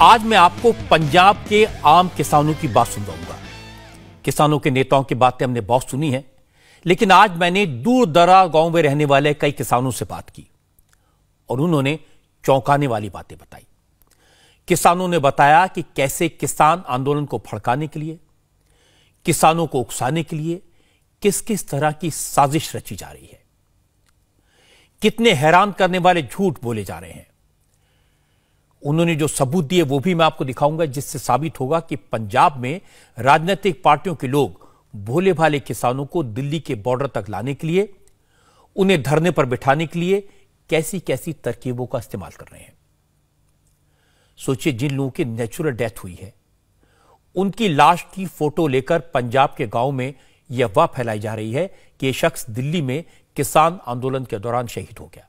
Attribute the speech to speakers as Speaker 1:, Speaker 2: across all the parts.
Speaker 1: आज मैं आपको पंजाब के आम किसानों की बात सुनाऊंगा किसानों के नेताओं की बातें हमने बहुत सुनी है लेकिन आज मैंने दूर दरा गांव में रहने वाले कई किसानों से बात की और उन्होंने चौंकाने वाली बातें बताई किसानों ने बताया कि कैसे किसान आंदोलन को फड़काने के लिए किसानों को उकसाने के लिए किस किस तरह की साजिश रची जा रही है कितने हैरान करने वाले झूठ बोले जा रहे हैं उन्होंने जो सबूत दिए वो भी मैं आपको दिखाऊंगा जिससे साबित होगा कि पंजाब में राजनीतिक पार्टियों के लोग भोले भाले किसानों को दिल्ली के बॉर्डर तक लाने के लिए उन्हें धरने पर बिठाने के लिए कैसी कैसी तरकीबों का इस्तेमाल कर रहे हैं सोचिए जिन लोगों की नेचुरल डेथ हुई है उनकी लाश की फोटो लेकर पंजाब के गांव में यह अफवाह फैलाई जा रही है कि यह शख्स दिल्ली में किसान आंदोलन के दौरान शहीद हो गया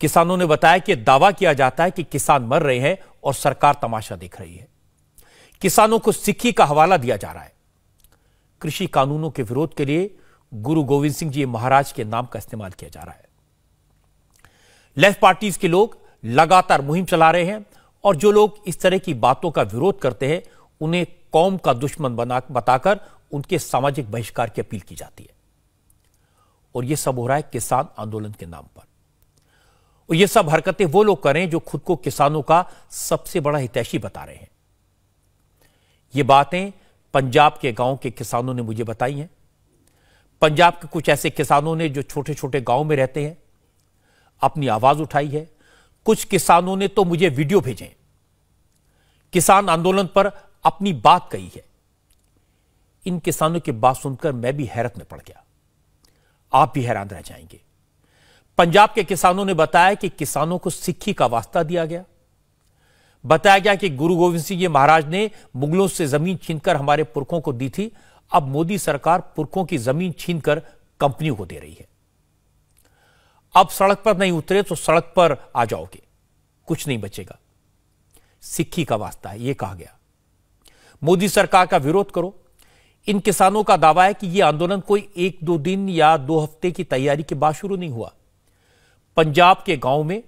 Speaker 1: किसानों ने बताया कि दावा किया जाता है कि किसान मर रहे हैं और सरकार तमाशा देख रही है किसानों को सिक्खी का हवाला दिया जा रहा है कृषि कानूनों के विरोध के लिए गुरु गोविंद सिंह जी महाराज के नाम का इस्तेमाल किया जा रहा है लेफ्ट पार्टीज के लोग लगातार मुहिम चला रहे हैं और जो लोग इस तरह की बातों का विरोध करते हैं उन्हें कौम का दुश्मन बना बताकर उनके सामाजिक बहिष्कार की अपील की जाती है और यह सब हो रहा है किसान आंदोलन के नाम पर और ये सब हरकतें वो लोग करें जो खुद को किसानों का सबसे बड़ा हितैषी बता रहे हैं ये बातें पंजाब के गांव के किसानों ने मुझे बताई हैं पंजाब के कुछ ऐसे किसानों ने जो छोटे छोटे गांव में रहते हैं अपनी आवाज उठाई है कुछ किसानों ने तो मुझे वीडियो भेजे किसान आंदोलन पर अपनी बात कही है इन किसानों की बात सुनकर मैं भी हैरत में पड़ गया आप भी हैरान रह जाएंगे पंजाब के किसानों ने बताया कि किसानों को सिक्खी का वास्ता दिया गया बताया गया कि गुरु गोविंद सिंह जी महाराज ने मुगलों से जमीन छीनकर हमारे पुरखों को दी थी अब मोदी सरकार पुरखों की जमीन छीनकर कंपनियों को दे रही है अब सड़क पर नहीं उतरे तो सड़क पर आ जाओगे कुछ नहीं बचेगा सिक्खी का वास्ता है यह कहा गया मोदी सरकार का विरोध करो इन किसानों का दावा है कि यह आंदोलन कोई एक दो दिन या दो हफ्ते की तैयारी के बाद शुरू नहीं हुआ पंजाब के गांव में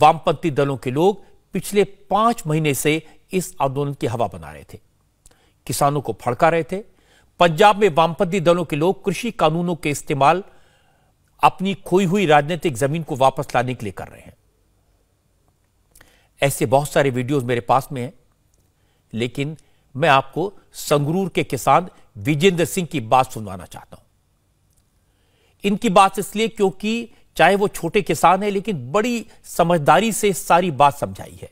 Speaker 1: वामपंथी दलों के लोग पिछले पांच महीने से इस आंदोलन की हवा बना रहे थे किसानों को फड़का रहे थे पंजाब में वामपंथी दलों के लोग कृषि कानूनों के इस्तेमाल अपनी खोई हुई राजनीतिक जमीन को वापस लाने के लिए कर रहे हैं ऐसे बहुत सारे वीडियोस मेरे पास में हैं लेकिन मैं आपको संगरूर के किसान विजेंद्र सिंह की बात सुनवाना चाहता हूं इनकी बात इसलिए क्योंकि चाहे वो छोटे किसान है लेकिन बड़ी समझदारी से सारी बात समझाई है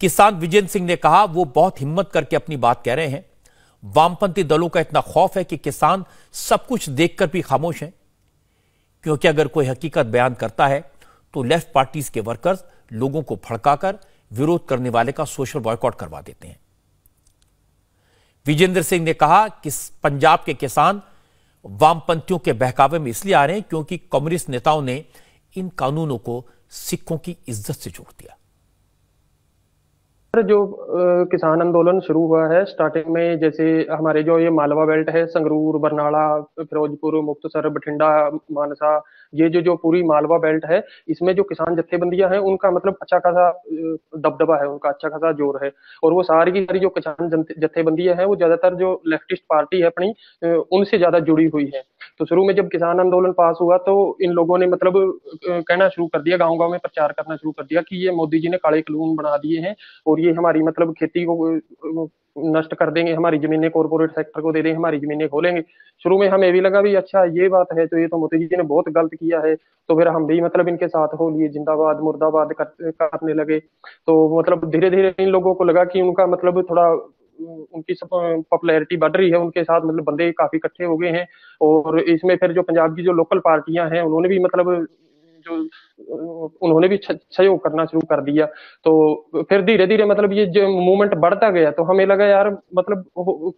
Speaker 1: किसान विजेंद्र सिंह ने कहा वो बहुत हिम्मत करके अपनी बात कह रहे हैं वामपंथी दलों का इतना खौफ है कि किसान सब कुछ देखकर भी खामोश हैं क्योंकि अगर कोई हकीकत बयान करता है तो लेफ्ट पार्टीज के वर्कर्स लोगों को फड़काकर विरोध करने वाले का सोशल बॉयकॉट करवा देते हैं विजेंद्र सिंह ने कहा कि पंजाब के किसान वामपंथियों के बहकावे में इसलिए आ रहे हैं क्योंकि कांग्रेस नेताओं ने इन कानूनों को सिखों की इज्जत से जोड़ दिया
Speaker 2: जो किसान आंदोलन शुरू हुआ है स्टार्टिंग में जैसे हमारे जो ये मालवा बेल्ट है संगरूर बरनाला फिरोजपुर मुक्तसर बठिंडा मानसा ये जो जो पूरी मालवा बेल्ट है इसमें जो किसान जत्थेबंदियां हैं उनका मतलब अच्छा खासा दबदबा है उनका अच्छा खासा जोर है और वो सारी की सारी जो किसान जत्थेबंदियां हैं वो ज्यादातर जो लेफ्टिस्ट पार्टी है अपनी उनसे ज्यादा जुड़ी हुई है तो शुरू में जब किसान आंदोलन पास हुआ तो इन लोगों ने मतलब कहना शुरू कर दिया गाँव गाँव में प्रचार करना शुरू कर दिया कि ये मोदी जी ने काले कानून बना दिए हैं और ये हमारी मतलब खेती को नष्ट कर देंगे हमारी जमीनें कॉरपोरेट सेक्टर को दे देंगे हमारी जमीनें खोलेंगे शुरू में हमें भी लगा भी अच्छा ये बात है तो ये तो मोदी जी ने बहुत गलत किया है तो फिर हम भी मतलब इनके साथ हो लिए जिंदाबाद मुर्दाबाद करने लगे तो मतलब धीरे धीरे इन लोगों को लगा कि उनका मतलब थोड़ा उनकी पॉपुलैरिटी बढ़ रही है उनके साथ मतलब बंदे काफी इकट्ठे हो गए हैं और इसमें फिर जो पंजाब की जो लोकल पार्टियां हैं उन्होंने भी मतलब जो उन्होंने भी सहयोग करना शुरू कर दिया तो फिर धीरे धीरे मतलब ये जो मूवमेंट बढ़ता गया तो हमें लगा यार मतलब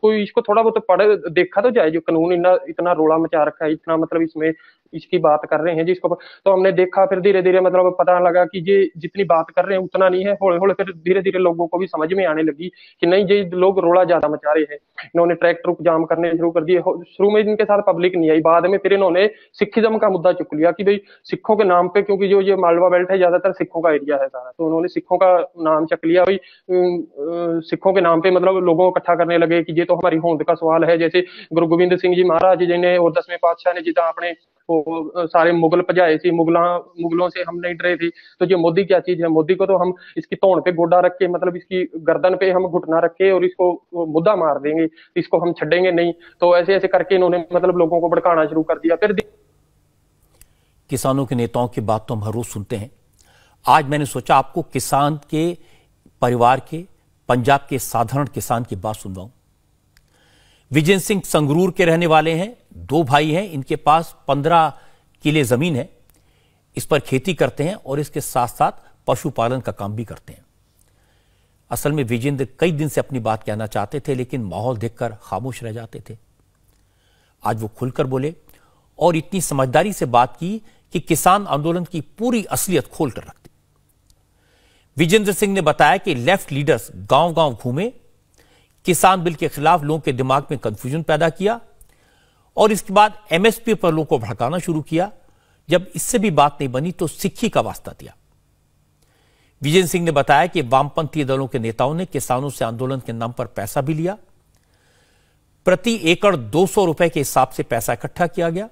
Speaker 2: कोई इसको थोड़ा बहुत तो पढ़े देखा तो जाए जो कानून इतना इतना रोला मचा रखा है इतना मतलब इसमें इसकी बात कर रहे हैं जिसको तो हमने देखा फिर धीरे धीरे मतलब पता लगा कि ये जितनी बात कर रहे हैं उतना नहीं है हौले हौले फिर धीरे धीरे लोगों को भी समझ में आने लगी कि नहीं ये लोग रोला ज्यादा मचा रहे हैं इन्होंने ट्रैक्टर जाम करने शुरू कर दिए शुरू में इनके साथ पब्लिक नहीं आई बाद में फिर इन्होंने सिखिज्म का मुद्दा चुक लिया कि भाई सिखों के नाम पे क्योंकि जो ये मालवा बेल्ट है ज्यादातर सिखों का एरिया है सारा तो उन्होंने सिखों का नाम चक लिया भाई सिखों के नाम पे मतलब लोगों को इकट्ठा करने लगे कि ये तो हमारी होंद का सवाल है जैसे गुरु गोबिंद सिंह जी महाराज जी ने और दसवें पातशाह ने जिदा अपने वो सारे मुगल भजाए थे मुगला मुगलों से हम नहीं डरे थे तो ये मोदी क्या चीज है मोदी को तो हम इसकी तोड़ पे गोडा रख के मतलब इसकी गर्दन पे हम घुटना रख के और इसको मुद्दा मार देंगे इसको हम छेंगे नहीं तो ऐसे ऐसे करके इन्होंने मतलब लोगों को भड़काना शुरू कर दिया फिर
Speaker 1: किसानों के नेताओं की बात तो हम हर रोज सुनते हैं आज मैंने सोचा आपको किसान के परिवार के पंजाब के साधारण किसान की बात सुनवाऊं विजय सिंह संगरूर के रहने वाले हैं दो भाई हैं इनके पास पंद्रह किले जमीन है इस पर खेती करते हैं और इसके साथ साथ पशुपालन का काम भी करते हैं असल में विजेंद्र कई दिन से अपनी बात कहना चाहते थे लेकिन माहौल देखकर खामोश रह जाते थे आज वो खुलकर बोले और इतनी समझदारी से बात की कि किसान आंदोलन की पूरी असलियत खोलकर रखते विजेंद्र सिंह ने बताया कि लेफ्ट लीडर्स गांव गांव घूमे किसान बिल के खिलाफ लोगों के दिमाग में कंफ्यूजन पैदा किया और इसके बाद एमएसपी पर लोगों को भड़काना शुरू किया जब इससे भी बात नहीं बनी तो सिक्खी का वास्ता दिया विजेंद्र सिंह ने बताया कि वामपंथी दलों के नेताओं ने किसानों से आंदोलन के नाम पर पैसा भी लिया प्रति एकड़ दो सौ रुपए के हिसाब से पैसा इकट्ठा किया गया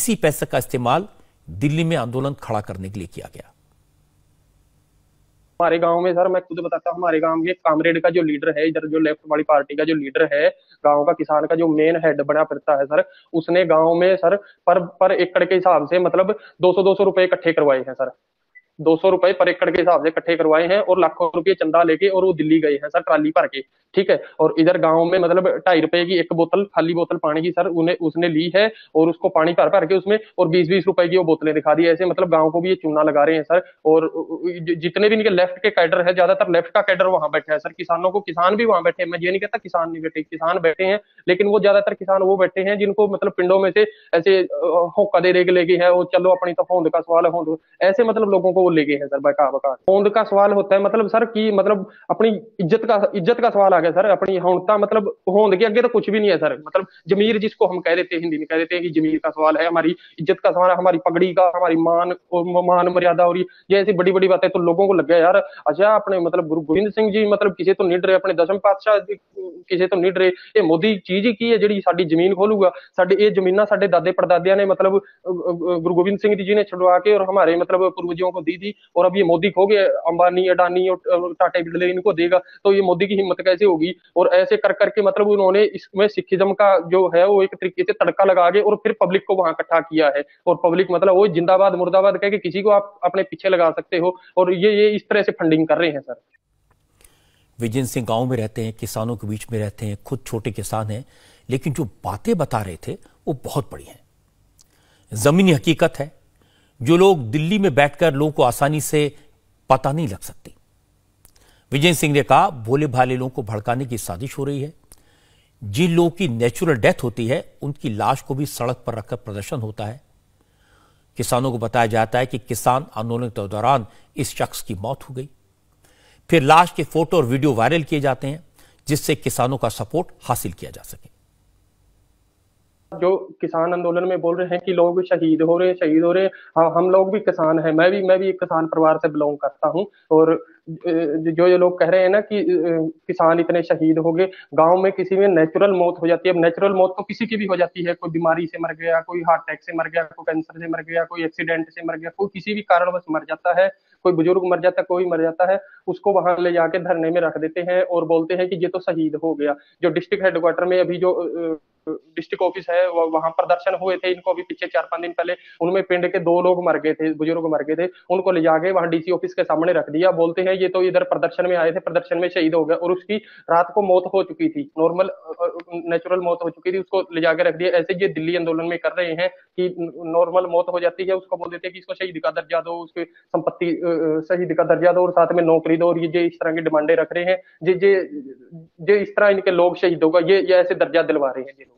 Speaker 1: इसी पैसे का इस्तेमाल दिल्ली में आंदोलन खड़ा करने के लिए किया गया
Speaker 2: हमारे गांव में सर मैं खुद बताता हूँ हमारे गांव में कामरेड का जो लीडर है इधर जो लेफ्ट वाली पार्टी का जो लीडर है गांव का किसान का जो मेन हेड बना फिरता है सर उसने गांव में सर पर पर एकड़ के हिसाब से मतलब 200 200 रुपए इकट्ठे करवाए हैं सर दो सौ रुपए पर एकड़ के हिसाब से इकट्ठे करवाए हैं और लाखों रुपए चंदा लेके और वो दिल्ली गए हैं सर ट्राली भर के ठीक है और इधर गाँव में मतलब ढाई रुपए की एक बोतल खाली बोतल पानी की सर उन्हें उसने ली है और उसको पानी भर भर के उसमें और बीस बीस रुपए की वो बोतलें दिखा दी ऐसे मतलब गाँव को भी ये चूना लगा रहे हैं सर और जितने भी इनके लेफ्ट के कैडर है ज्यादातर लेफ्ट का कैडर वहां बैठा है सर किसानों को किसान भी वहां बैठे हैं मैं ये नहीं कहता किसान नहीं बैठे किसान बैठे हैं लेकिन वो ज्यादातर किसान वो बैठे हैं जिनको मतलब पिंडों में से ऐसे होका दे रेग ले गए हैं और चलो अपनी तो होंद का सवाल होंद ऐसे मतलब लोगों को वो ले गए हैं सर बका बका होंद का सवाल होता है मतलब सर की मतलब अपनी इज्जत का इज्जत का सवाल आ गया सर अपनी हौनता हाँ, मतलब होंद के अगे तो कुछ भी नहीं है सर मतलब जमीर जिसको हम कह देते हैं हिंदी में कह देते हैं कि जमीर का सवाल है हमारी इज्जत का सवाल है हमारी पगड़ी का हमारी मान मान मर्यादा और ये ऐसी बड़ी बड़ी बातें तो लोगों को लग गया यार अच्छा अपने मतलब गुरु गोविंद सिंह जी मतलब किसी तो निड रहे अपने दशम पातशाह किसी तो निड रहे ये मोदी चीज ही की है जी सा जमीन खोलूगा साड़ी ये जमीना साडे दादे परदादिया ने मतलब गुरु गोविंद सिंह जी ने छुड़वा के और हमारे मतलब पूर्वजों को दी थी और अब ये मोदी खो गए अंबानी अडानी और टाटे बिड़ले इनको देगा तो ये मोदी की हिम्मत कैसे होगी और ऐसे कर करके मतलब उन्होंने इसमें सिखिज्म का जो है वो एक तरीके से तड़का लगा के और फिर पब्लिक को वहां इकट्ठा किया है और पब्लिक मतलब वो जिंदाबाद मुर्दाबाद कह के किसी को आप अपने पीछे लगा सकते हो और ये ये इस तरह से फंडिंग कर रहे हैं सर
Speaker 1: विजय सिंह गांव में रहते हैं किसानों के बीच में रहते हैं खुद छोटे किसान हैं लेकिन जो बातें बता रहे थे वो बहुत बड़ी हैं जमीनी हकीकत है जो लोग दिल्ली में बैठकर लोगों को आसानी से पता नहीं लग सकती विजय सिंह ने कहा भोले भाले लोगों को भड़काने की साजिश हो रही है जिन लोगों की नेचुरल डेथ होती है उनकी लाश को भी सड़क पर रखकर प्रदर्शन होता है किसानों को बताया जाता है कि किसान आंदोलन के दौरान इस शख्स की मौत हो गई फिर लाश के फोटो और वीडियो वायरल किए जाते हैं जिससे किसानों का सपोर्ट हासिल किया जा सके
Speaker 2: जो किसान आंदोलन में बोल रहे हैं कि लोग शहीद हो रहे हैं शहीद हो रहे हैं हम, हाँ, हम लोग भी किसान हैं मैं भी मैं भी एक किसान परिवार से बिलोंग करता हूं और जो ये लोग कह रहे हैं ना कि किसान इतने शहीद हो गए गांव में किसी में नेचुरल मौत हो जाती है अब नेचुरल मौत तो किसी की भी हो जाती है कोई बीमारी से मर गया कोई हार्ट अटैक से मर गया कोई कैंसर से मर गया कोई एक्सीडेंट से मर गया कोई किसी भी कारणवश मर जाता है कोई बुजुर्ग मर जाता है कोई मर जाता है उसको वहां ले जाके धरने में रख देते हैं और बोलते हैं कि ये तो शहीद हो गया जो डिस्ट्रिक्ट हेडक्वार्टर में अभी जो डिस्ट्रिक्ट ऑफिस है वहां प्रदर्शन हुए थे इनको अभी पीछे चार पांच दिन पहले उनमें पिंड के दो लोग मर गए थे बुजुर्ग मर गए थे उनको ले जाके वहां डीसी ऑफिस के सामने रख दिया बोलते हैं ये तो इधर प्रदर्शन में आए थे प्रदर्शन में शहीद हो गए और उसकी रात को मौत हो चुकी थी नॉर्मल नेचुरल मौत हो चुकी थी उसको ले जाके रख दिया ऐसे ये दिल्ली आंदोलन में कर रहे हैं कि नॉर्मल मौत हो जाती है उसको बोल देते हैं कि इसको शहीद का दर्जा दो उसकी संपत्ति शहीद का दर्जा दो और साथ में नौकरी दो और ये जो इस तरह की डिमांडे रख रहे हैं जे जे जे इस तरह इनके लोग शहीद होगा ये, ये ऐसे दर्जा दिलवा रहे हैं